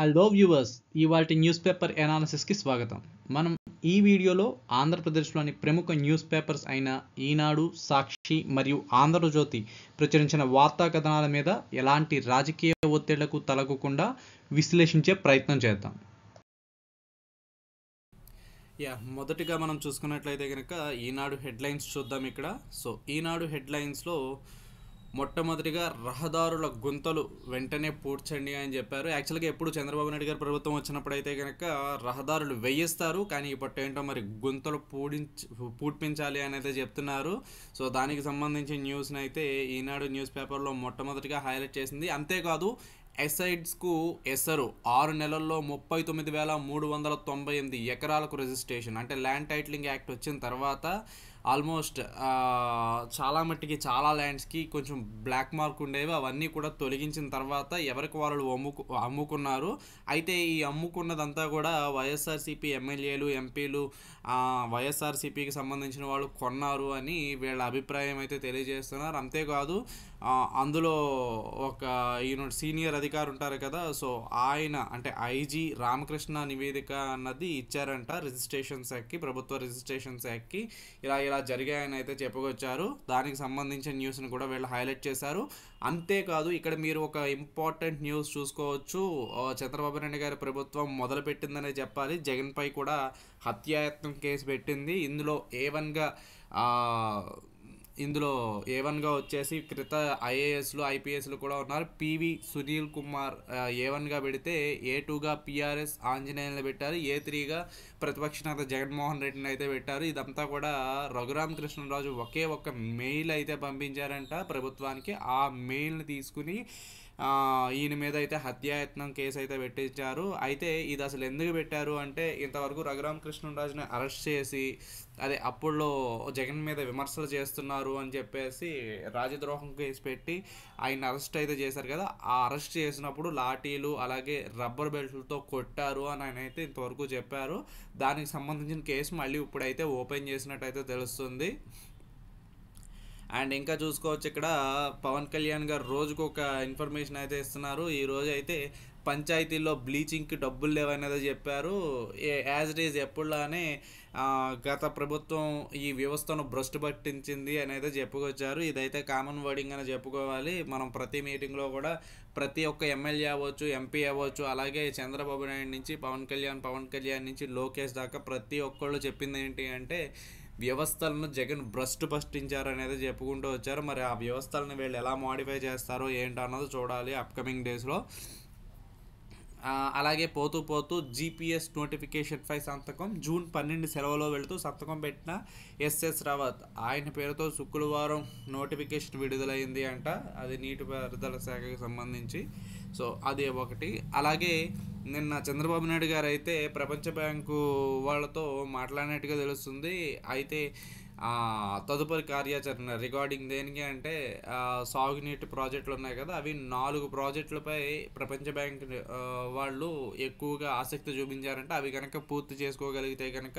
hello viewers ఇవాటి news paper ఎనాలిసిస్కి స్వాగతం మనం ఈ వీడియోలో ఆంధ్రప్రదేశ్లోని ప్రముఖ న్యూస్ పేపర్స్ అయిన ఈనాడు సాక్షి మరియు ఆంధ్రజ్యోతి ప్రచురించిన వార్తా కథనాల మీద ఎలాంటి రాజకీయ ఒత్తిళ్లకు తలగకుండా విశ్లేషించే ప్రయత్నం చేద్దాం యా మొదటిగా మనం చూసుకున్నట్లయితే కనుక ఈనాడు హెడ్లైన్స్ చూద్దాం ఇక్కడ సో ఈనాడు హెడ్లైన్స్లో మొట్టమొదటిగా రహదారుల గుంతలు వెంటనే పూడ్చండి అని చెప్పారు యాక్చువల్గా ఎప్పుడు చంద్రబాబు నాయుడు గారు ప్రభుత్వం వచ్చినప్పుడైతే కనుక రహదారులు వేయిస్తారు కానీ ఇప్పటి ఏంటో మరి గుంతలు పూడించి పూడ్పించాలి అనేది చెప్తున్నారు సో దానికి సంబంధించి న్యూస్ని అయితే ఈనాడు న్యూస్ పేపర్లో మొట్టమొదటిగా హైలైట్ చేసింది అంతేకాదు ఎస్ఐడ్స్కు ఎసరు ఆరు నెలల్లో ముప్పై తొమ్మిది వేల మూడు వందల తొంభై ఎనిమిది ఎకరాలకు రిజిస్ట్రేషన్ అంటే ల్యాండ్ టైట్లింగ్ యాక్ట్ వచ్చిన తర్వాత ఆల్మోస్ట్ చాలా మట్టికి చాలా ల్యాండ్స్కి కొంచెం బ్లాక్ మార్క్ ఉండేవి అవన్నీ కూడా తొలగించిన తర్వాత ఎవరికి వాళ్ళు అమ్ముకు అమ్ముకున్నారు అయితే ఈ అమ్ముకున్నదంతా కూడా వైఎస్ఆర్సీపీ ఎమ్మెల్యేలు ఎంపీలు వైఎస్ఆర్సీపీకి సంబంధించిన వాళ్ళు కొన్నారు అని వీళ్ళ అభిప్రాయం అయితే తెలియజేస్తున్నారు అంతేకాదు అందులో ఒక ఈయన సీనియర్ అధికారి ఉంటారు కదా సో ఆయన అంటే ఐజీ రామకృష్ణ నివేదిక అన్నది ఇచ్చారంట రిజిస్ట్రేషన్ శాఖకి ప్రభుత్వ రిజిస్ట్రేషన్ శాఖకి ఇలా ఇలా ఇలా జరిగాయని అయితే చెప్పుకొచ్చారు దానికి సంబంధించిన న్యూస్ని కూడా వీళ్ళు హైలైట్ చేశారు అంతేకాదు ఇక్కడ మీరు ఒక ఇంపార్టెంట్ న్యూస్ చూసుకోవచ్చు చంద్రబాబు నాయుడు గారి ప్రభుత్వం మొదలుపెట్టిందనే చెప్పాలి జగన్పై కూడా హత్యాయత్నం కేసు పెట్టింది ఇందులో ఏ వన్గా ఇందులో ఏ వన్గా వచ్చేసి క్రిత ఐఏఎస్లు ఐపీఎస్లు కూడా ఉన్నారు పివి సునీల్ కుమార్ ఏ వన్గా పెడితే ఏ టూగా పిఆర్ఎస్ ఆంజనేయులు పెట్టారు ఏ త్రీగా ప్రతిపక్ష నేత జగన్మోహన్ రెడ్డిని అయితే పెట్టారు ఇదంతా కూడా రఘురామ కృష్ణరాజు ఒకే ఒక్క మెయిల్ అయితే పంపించారంట ప్రభుత్వానికి ఆ మెయిల్ని తీసుకుని ఈయన మీద అయితే హత్యాయత్నం కేసు అయితే పెట్టించారు అయితే ఇది అసలు ఎందుకు పెట్టారు అంటే ఇంతవరకు రఘురామ కృష్ణరాజుని అరెస్ట్ చేసి అదే అప్పుడులో జగన్ మీద విమర్శలు చేస్తున్నారు అని చెప్పేసి రాజద్రోహం కేసు పెట్టి ఆయన అరెస్ట్ అయితే చేశారు కదా ఆ అరెస్ట్ చేసినప్పుడు లాఠీలు అలాగే రబ్బర్ బెల్ట్లతో కొట్టారు అని ఆయన అయితే ఇంతవరకు చెప్పారు దానికి సంబంధించిన కేసు మళ్ళీ ఇప్పుడైతే ఓపెన్ చేసినట్టయితే తెలుస్తుంది అండ్ ఇంకా చూసుకోవచ్చు ఇక్కడ పవన్ కళ్యాణ్ గారు రోజుకు ఒక ఇన్ఫర్మేషన్ అయితే ఇస్తున్నారు ఈ రోజు అయితే పంచాయతీల్లో బ్లీచింగ్కి డబ్బులు లేవనేది చెప్పారు యాజ్ ఇట్ ఈజ్ ఎప్పుడులానే గత ప్రభుత్వం ఈ వ్యవస్థను భ్రష్టు పట్టించింది అనేది చెప్పుకొచ్చారు ఇదైతే కామన్ వర్డింగ్ అని చెప్పుకోవాలి మనం ప్రతి మీటింగ్లో కూడా ప్రతి ఒక్క ఎమ్మెల్యే అవ్వచ్చు ఎంపీ అవ్వచ్చు అలాగే చంద్రబాబు నాయుడు నుంచి పవన్ కళ్యాణ్ పవన్ కళ్యాణ్ నుంచి లోకేష్ దాకా ప్రతి ఒక్కళ్ళు చెప్పింది ఏంటి అంటే వ్యవస్థలను జగన్ భ్రష్టు అనేది చెప్పుకుంటూ వచ్చారు మరి ఆ వ్యవస్థలను వీళ్ళు ఎలా మాడిఫై చేస్తారో ఏంటన్నది చూడాలి అప్కమింగ్ డేస్లో అలాగే పోతూ పోతూ జీపీఎస్ నోటిఫికేషన్పై సంతకం జూన్ పన్నెండు సెలవులో వెళుతూ సంతకం పెట్టిన ఎస్ఎస్ రావత్ ఆయన పేరుతో శుక్రవారం నోటిఫికేషన్ విడుదలైంది అంట అది నీటి పారుదల శాఖకు సంబంధించి సో అది ఒకటి అలాగే నిన్న చంద్రబాబు నాయుడు గారు అయితే ప్రపంచ బ్యాంకు వాళ్ళతో మాట్లాడినట్టుగా తెలుస్తుంది అయితే తదుపరి కార్యాచరణ రికార్డింగ్ దేనికి అంటే సాగునీటి ప్రాజెక్టులు ఉన్నాయి కదా అవి నాలుగు ప్రాజెక్టులపై ప్రపంచ బ్యాంక్ వాళ్ళు ఎక్కువగా ఆసక్తి చూపించారంటే అవి కనుక పూర్తి చేసుకోగలిగితే కనుక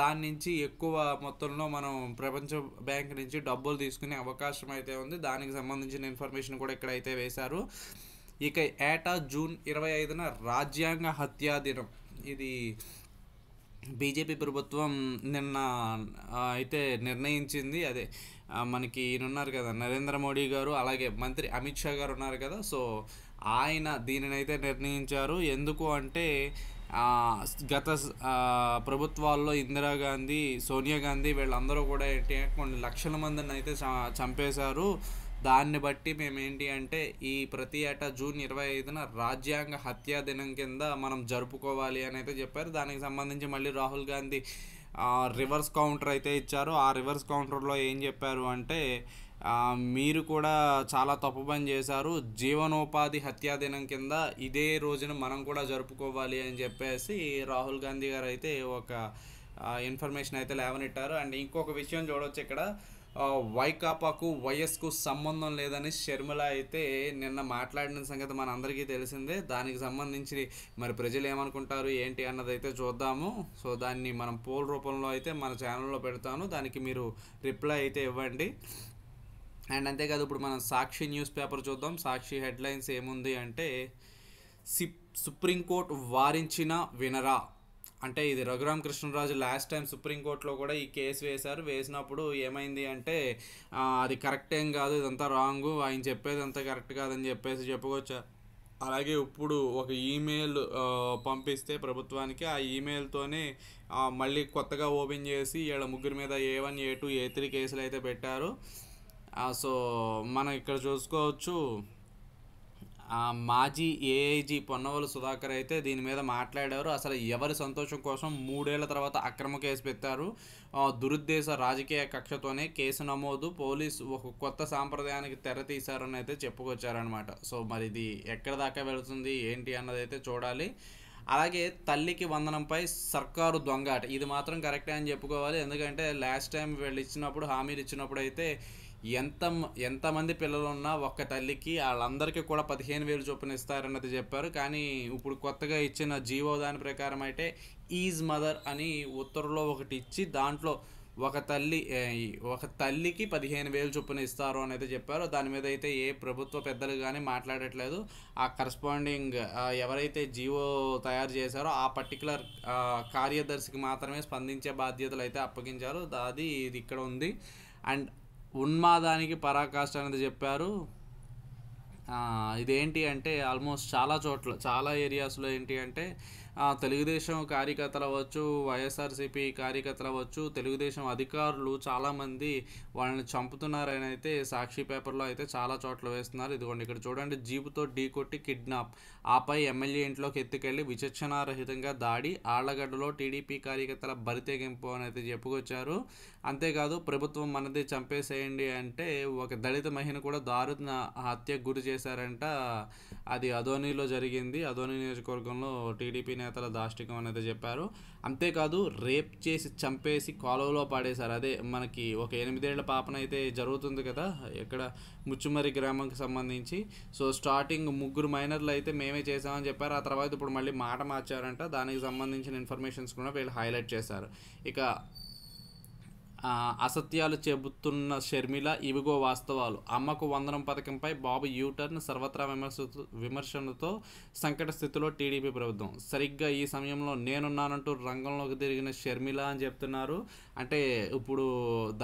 దాని నుంచి ఎక్కువ మొత్తంలో మనం ప్రపంచ బ్యాంక్ నుంచి డబ్బులు తీసుకునే అవకాశం అయితే ఉంది దానికి సంబంధించిన ఇన్ఫర్మేషన్ కూడా ఇక్కడైతే వేశారు ఇక ఏటా జూన్ ఇరవై ఐదున రాజ్యాంగ హత్యా దినం ఇది బీజేపీ ప్రభుత్వం నిన్న అయితే నిర్ణయించింది అదే మనకి ఈయన ఉన్నారు కదా నరేంద్ర మోడీ గారు అలాగే మంత్రి అమిత్ షా గారు ఉన్నారు కదా సో ఆయన దీనినైతే నిర్ణయించారు ఎందుకు అంటే గత ప్రభుత్వాల్లో ఇందిరాగాంధీ సోనియా గాంధీ వీళ్ళందరూ కూడా ఏంటి కొన్ని లక్షల మందిని అయితే చంపేశారు దాన్ని బట్టి మేమేంటి అంటే ఈ ప్రతి ఏటా జూన్ ఇరవై ఐదున రాజ్యాంగ హత్యా దినం కింద మనం జరుపుకోవాలి అని అయితే చెప్పారు దానికి సంబంధించి మళ్ళీ రాహుల్ గాంధీ రివర్స్ కౌంటర్ అయితే ఇచ్చారు ఆ రివర్స్ కౌంటర్లో ఏం చెప్పారు అంటే మీరు కూడా చాలా తప్పు పని చేశారు జీవనోపాధి హత్యా దినం కింద ఇదే రోజున మనం కూడా జరుపుకోవాలి అని చెప్పేసి రాహుల్ గాంధీ గారు అయితే ఒక ఇన్ఫర్మేషన్ అయితే లేవనెట్టారు అండ్ ఇంకొక విషయం చూడవచ్చు ఇక్కడ వైకాపాకు వైఎస్కు సంబంధం లేదని షర్మిల అయితే నిన్న మాట్లాడిన సంగతి మన అందరికీ తెలిసిందే దానికి సంబంధించి మరి ప్రజలు ఏమనుకుంటారు ఏంటి అన్నది అయితే చూద్దాము సో దాన్ని మనం పోల్ రూపంలో అయితే మన ఛానల్లో పెడతాను దానికి మీరు రిప్లై అయితే ఇవ్వండి అండ్ అంతేకాదు ఇప్పుడు మనం సాక్షి న్యూస్ పేపర్ చూద్దాం సాక్షి హెడ్లైన్స్ ఏముంది అంటే సిప్ సుప్రీంకోర్టు వారించిన వినరా అంటే ఇది రఘురామ్ కృష్ణరాజు లాస్ట్ టైం సుప్రీంకోర్టులో కూడా ఈ కేసు వేశారు వేసినప్పుడు ఏమైంది అంటే అది కరెక్ట్ ఏం కాదు ఇదంతా రాంగ్ ఆయన చెప్పేది అంతా కరెక్ట్ కాదని చెప్పేసి చెప్పుకోవచ్చా అలాగే ఇప్పుడు ఒక ఈమెయిల్ పంపిస్తే ప్రభుత్వానికి ఆ ఈమెయిల్తోనే మళ్ళీ కొత్తగా ఓపెన్ చేసి వీళ్ళ ముగ్గురి మీద A one A two A three కేసులు అయితే పెట్టారు సో మనం ఇక్కడ చూసుకోవచ్చు మాజీ ఏఐజీ పొన్నవలు సుధాకర్ అయితే దీని మీద మాట్లాడారు అసలు ఎవరి సంతోషం కోసం మూడేళ్ల తర్వాత అక్రమ కేసు పెట్టారు దురుద్దేశ రాజకీయ కక్షతోనే కేసు నమోదు పోలీసు ఒక కొత్త సాంప్రదాయానికి తెర తీశారని అయితే చెప్పుకొచ్చారనమాట సో మరి ఇది ఎక్కడ దాకా వెళుతుంది ఏంటి అన్నది అయితే చూడాలి అలాగే తల్లికి వందనంపై సర్కారు దొంగ ఇది మాత్రం కరెక్టే అని చెప్పుకోవాలి ఎందుకంటే లాస్ట్ టైం వీళ్ళు ఇచ్చినప్పుడు హామీలు ఇచ్చినప్పుడు అయితే ఎంత ఎంతమంది పిల్లలు ఉన్నా ఒక్క తల్లికి వాళ్ళందరికీ కూడా పదిహేను వేలు చొప్పున ఇస్తారన్నది చెప్పారు కానీ ఇప్పుడు కొత్తగా ఇచ్చిన జీవో దాని ప్రకారం అయితే ఈజ్ మదర్ అని ఉత్తర్వులో ఒకటి ఇచ్చి దాంట్లో ఒక తల్లి ఒక తల్లికి పదిహేను వేలు చొప్పున ఇస్తారు అనేది చెప్పారు దాని మీద అయితే ఏ ప్రభుత్వ పెద్దలు కానీ మాట్లాడట్లేదు ఆ కరస్పాండింగ్ ఎవరైతే జియో తయారు చేశారో ఆ పర్టికులర్ కార్యదర్శికి మాత్రమే స్పందించే బాధ్యతలు అయితే అప్పగించారు అది ఇది ఇక్కడ ఉంది అండ్ ఉన్మాదానికి పరాకాష్ఠ అనేది చెప్పారు ఇదేంటి అంటే ఆల్మోస్ట్ చాలా చోట్ల చాలా ఏరియాస్లో ఏంటి అంటే తెలుగుదేశం కార్యకర్తలు అవ్వచ్చు వైఎస్ఆర్సీపీ కార్యకర్తలు అవ్వచ్చు తెలుగుదేశం అధికారులు చాలామంది వాళ్ళని చంపుతున్నారని అయితే సాక్షి పేపర్లో అయితే చాలా చోట్ల వేస్తున్నారు ఇదిగోండి ఇక్కడ చూడండి జీపుతో ఢీ కొట్టి కిడ్నాప్ ఆపై ఎమ్మెల్యే ఇంట్లోకి ఎత్తుకెళ్లి విచక్షణారహితంగా దాడి ఆళ్లగడ్డలో టీడీపీ కార్యకర్తల బరితెగింపు అని అయితే చెప్పుకొచ్చారు అంతేకాదు ప్రభుత్వం మనది చంపేసేయండి అంటే ఒక దళిత మహిళ కూడా దారుణ హత్యకు గురి చేశారంట అది అదోనీలో జరిగింది అదోనీ నియోజకవర్గంలో టీడీపీ నేతల దాష్టికం అనేది చెప్పారు అంతేకాదు రేప్ చేసి చంపేసి కాలువలో పాడేశారు అదే మనకి ఒక ఎనిమిదేళ్ల పాపనైతే జరుగుతుంది కదా ఇక్కడ ముచ్చుమరి గ్రామంకి సంబంధించి సో స్టార్టింగ్ ముగ్గురు మైనర్లు అయితే మేమే చేసామని చెప్పారు ఆ తర్వాత ఇప్పుడు మళ్ళీ మాట మార్చారంట దానికి సంబంధించిన ఇన్ఫర్మేషన్స్ కూడా వీళ్ళు హైలైట్ చేశారు ఇక అసత్యాలు చెబుతున్న షర్మిల ఇవిగో వాస్తవాలు అమ్మకు వందనం పథకంపై బాబు యూటర్న్ సర్వత్రా విమర్శ విమర్శలతో సంకట స్థితిలో టీడీపీ ప్రభుత్వం సరిగ్గా ఈ సమయంలో నేనున్నానంటూ రంగంలోకి తిరిగిన షర్మిల అని చెప్తున్నారు అంటే ఇప్పుడు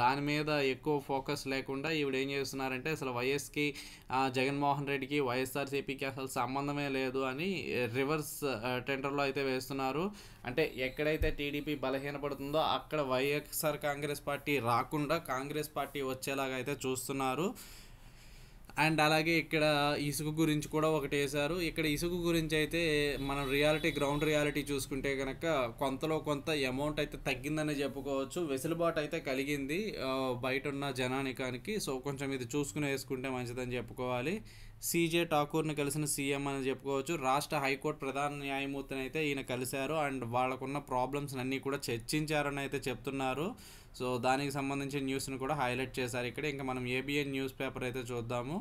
దాని మీద ఎక్కువ ఫోకస్ లేకుండా ఈవిడ ఏం చేస్తున్నారంటే అసలు వైఎస్కి జగన్మోహన్ రెడ్డికి వైఎస్ఆర్సీపీకి అసలు సంబంధమే లేదు అని రివర్స్ టెండర్లో అయితే వేస్తున్నారు అంటే ఎక్కడైతే టీడీపీ బలహీనపడుతుందో అక్కడ వైఎస్ఆర్ కాంగ్రెస్ పార్టీ రాకుండా కాంగ్రెస్ పార్టీ వచ్చేలాగా అయితే చూస్తున్నారు అండ్ అలాగే ఇక్కడ ఇసుక గురించి కూడా ఒకటి వేశారు ఇక్కడ ఇసుక గురించి అయితే మనం రియాలిటీ గ్రౌండ్ రియాలిటీ చూసుకుంటే కనుక కొంతలో కొంత అమౌంట్ అయితే తగ్గిందని చెప్పుకోవచ్చు వెసులుబాటు అయితే కలిగింది బయట ఉన్న జనానికానికి సో కొంచెం ఇది చూసుకుని వేసుకుంటే మంచిదని చెప్పుకోవాలి సీజే ఠాకూర్ను కలిసిన సీఎం అని చెప్పుకోవచ్చు రాష్ట్ర హైకోర్టు ప్రధాన న్యాయమూర్తిని అయితే ఈయన కలిశారు అండ్ వాళ్ళకున్న ప్రాబ్లమ్స్ అన్నీ కూడా చర్చించారని అయితే చెప్తున్నారు సో దానికి సంబంధించిన న్యూస్ను కూడా హైలైట్ చేశారు ఇక్కడ ఇంకా మనం ఏబిఎన్ న్యూస్ పేపర్ అయితే చూద్దాము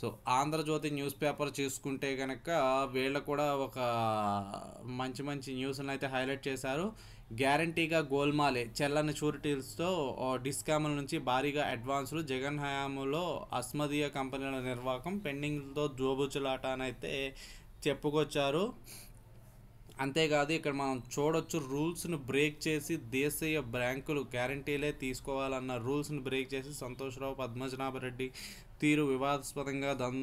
సో ఆంధ్రజ్యోతి న్యూస్ పేపర్ చూసుకుంటే కనుక వీళ్ళు కూడా ఒక మంచి మంచి న్యూస్ని అయితే హైలైట్ చేశారు గ్యారంటీగా గోల్మాలే చెల్లని షూరిటీస్తో డిస్కామ్ల నుంచి భారీగా అడ్వాన్సులు జగన్ హయాంలో అస్మదీయ కంపెనీల నిర్వాహకం పెండింగ్తో జోబుచులాట అయితే చెప్పుకొచ్చారు అంతేకాదు ఇక్కడ మనం చూడొచ్చు రూల్స్ను బ్రేక్ చేసి దేశీయ బ్యాంకులు గ్యారంటీలే తీసుకోవాలన్న రూల్స్ను బ్రేక్ చేసి సంతోష్రావు పద్మనాభరెడ్డి తీరు వివాదాస్పదంగా దం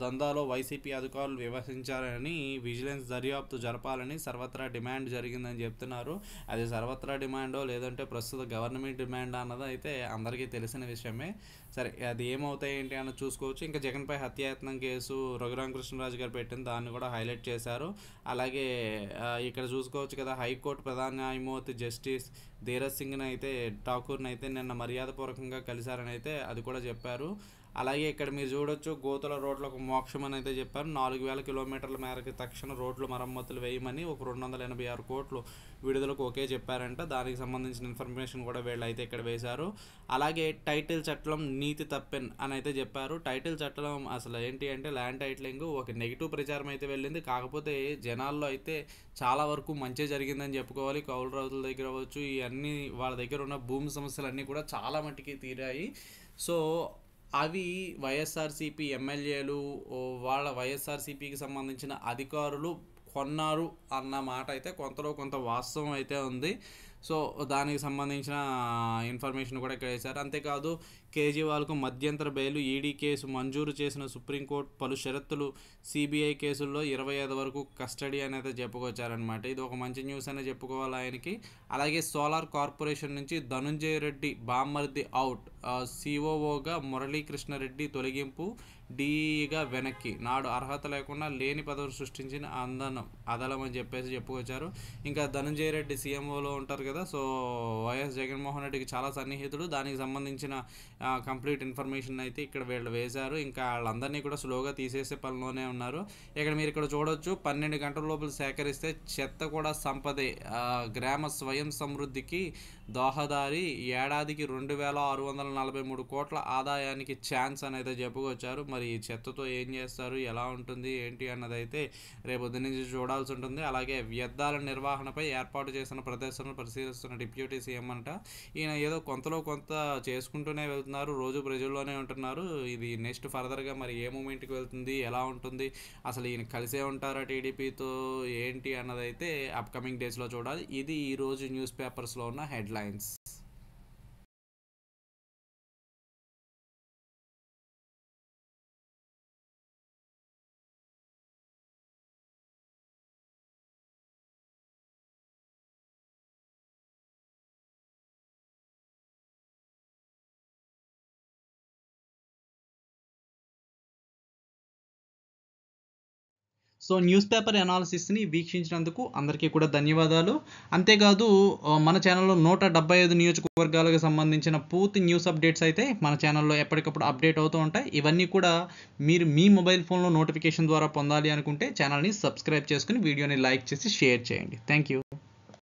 దందాలో వైసీపీ అధికారులు వ్యవహరించారని విజిలెన్స్ దర్యాప్తు జరపాలని సర్వత్రా డిమాండ్ జరిగిందని చెప్తున్నారు అది సర్వత్రా డిమాండో లేదంటే ప్రస్తుత గవర్నమెంట్ డిమాండ్ అన్నది అయితే అందరికీ తెలిసిన విషయమే సరే అది ఏమవుతాయి ఏంటి చూసుకోవచ్చు ఇంకా జగన్పై హత్యాయత్నం కేసు కృష్ణరాజు గారు పెట్టిన దాన్ని కూడా హైలైట్ చేశారు అలాగే ఇక్కడ చూసుకోవచ్చు కదా హైకోర్టు ప్రధాన న్యాయమూర్తి జస్టిస్ ధీరజ్ సింగ్ని అయితే ఠాకూర్ని అయితే నిన్న మర్యాదపూర్వకంగా కలిశారని అయితే అది కూడా చెప్పారు అలాగే ఇక్కడ మీరు చూడొచ్చు గోతుల రోడ్లు ఒక మోక్షం అని అయితే చెప్పారు నాలుగు వేల కిలోమీటర్ల మేరకు తక్షణ రోడ్లు మరమ్మతులు వేయమని ఒక రెండు వందల ఎనభై ఆరు కోట్లు విడుదలకు ఒకే చెప్పారంట దానికి సంబంధించిన ఇన్ఫర్మేషన్ కూడా వీళ్ళు అయితే ఇక్కడ వేశారు అలాగే టైటిల్ చట్టం నీతి తప్పెన్ అని అయితే చెప్పారు టైటిల్ చట్టం అసలు ఏంటి అంటే ల్యాండ్ టైటిలింగ్ ఒక నెగిటివ్ ప్రచారం అయితే వెళ్ళింది కాకపోతే జనాల్లో అయితే చాలా వరకు మంచి జరిగిందని చెప్పుకోవాలి కౌలు రౌతుల దగ్గర అవ్వచ్చు ఈ అన్ని వాళ్ళ దగ్గర ఉన్న భూమి సమస్యలు అన్నీ కూడా చాలా మట్టికి తీరాయి సో అవి వైఎస్ఆర్సీపీ ఎమ్మెల్యేలు వాళ్ళ వైఎస్ఆర్సీపీకి సంబంధించిన అధికారులు కొన్నారు అన్న మాట అయితే కొంతలో కొంత వాస్తవం అయితే ఉంది సో దానికి సంబంధించిన ఇన్ఫర్మేషన్ కూడా ఇక్కడ వేశారు అంతేకాదు కేజ్రీవాల్కు మధ్యంతర బెయిల్ ఈడీ కేసు మంజూరు చేసిన సుప్రీంకోర్టు పలు షరతులు సిబిఐ కేసుల్లో ఇరవై ఐదు వరకు కస్టడీ అనేది చెప్పుకొచ్చారనమాట ఇది ఒక మంచి న్యూస్ అనే చెప్పుకోవాలి ఆయనకి అలాగే సోలార్ కార్పొరేషన్ నుంచి ధనుంజయ రెడ్డి బామ్మర్ది అవుట్ సిఓఓగా మురళీకృష్ణారెడ్డి తొలగింపు డీగా వెనక్కి నాడు అర్హత లేకుండా లేని పదవులు సృష్టించిన అందనం అదలం అని చెప్పేసి చెప్పుకొచ్చారు ఇంకా ధనంజయ రెడ్డి సీఎంఓలో ఉంటారు కదా సో వైఎస్ జగన్మోహన్ రెడ్డికి చాలా సన్నిహితుడు దానికి సంబంధించిన కంప్లీట్ ఇన్ఫర్మేషన్ అయితే ఇక్కడ వీళ్ళు వేశారు ఇంకా వాళ్ళందరినీ కూడా స్లోగా తీసేసే పనిలోనే ఉన్నారు ఇక్కడ మీరు ఇక్కడ చూడొచ్చు పన్నెండు గంటల లోపల సేకరిస్తే చెత్త కూడా సంపదే గ్రామ స్వయం సమృద్ధికి దోహదారి ఏడాదికి రెండు వేల ఆరు వందల నలభై మూడు కోట్ల ఆదాయానికి ఛాన్స్ అనేది చెప్పుకొచ్చారు మరి చెత్తతో ఏం చేస్తారు ఎలా ఉంటుంది ఏంటి అన్నదైతే రేపు నుంచి చూడాల్సి ఉంటుంది అలాగే వ్యర్థాల నిర్వహణపై ఏర్పాటు చేసిన ప్రదర్శనలు పరిశీలిస్తున్న డిప్యూటీ సీఎం అంట ఈయన ఏదో కొంతలో కొంత చేసుకుంటూనే వెళ్తున్నారు రోజు ప్రజల్లోనే ఉంటున్నారు ఇది నెక్స్ట్ ఫర్దర్గా మరి ఏ మూమెంట్కి వెళ్తుంది ఎలా ఉంటుంది అసలు ఈయన కలిసే ఉంటారా టీడీపీతో ఏంటి అన్నదైతే అప్కమింగ్ డేస్లో చూడాలి ఇది ఈరోజు న్యూస్ పేపర్స్లో ఉన్న హెడ్లైన్స్ సో న్యూస్ పేపర్ ఎనాలిసిస్ని వీక్షించినందుకు అందరికీ కూడా ధన్యవాదాలు అంతేకాదు మన ఛానల్లో నూట డెబ్బై ఐదు నియోజకవర్గాలకు సంబంధించిన పూర్తి న్యూస్ అప్డేట్స్ అయితే మన ఛానల్లో ఎప్పటికప్పుడు అప్డేట్ అవుతూ ఉంటాయి ఇవన్నీ కూడా మీరు మీ మొబైల్ ఫోన్లో నోటిఫికేషన్ ద్వారా పొందాలి అనుకుంటే ఛానల్ని సబ్స్క్రైబ్ చేసుకుని వీడియోని లైక్ చేసి షేర్ చేయండి థ్యాంక్ యూ